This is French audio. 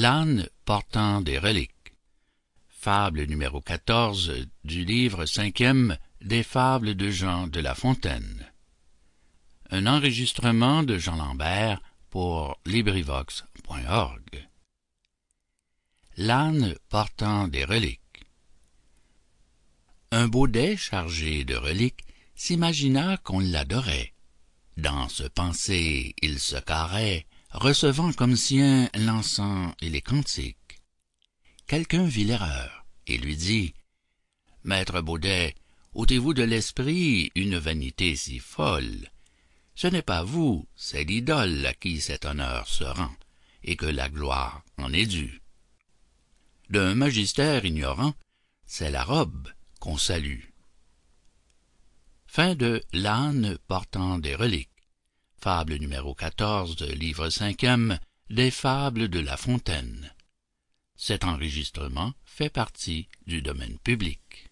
l'âne portant des reliques fable numéro 14 du livre cinquième des fables de jean de la fontaine Un enregistrement de Jean Lambert pour LibriVox.org l'âne portant des reliques un baudet chargé de reliques s'imagina qu'on l'adorait dans ce pensée, il se carrait recevant comme sien l'encens et les cantiques quelqu'un vit l'erreur et lui dit maître baudet ôtez-vous de l'esprit une vanité si folle ce n'est pas vous c'est l'idole à qui cet honneur se rend et que la gloire en est due d'un magistère ignorant c'est la robe qu'on salue Fin de l'âne portant des reliques Fable numéro 14, livre 5e, des Fables de La Fontaine. Cet enregistrement fait partie du domaine public.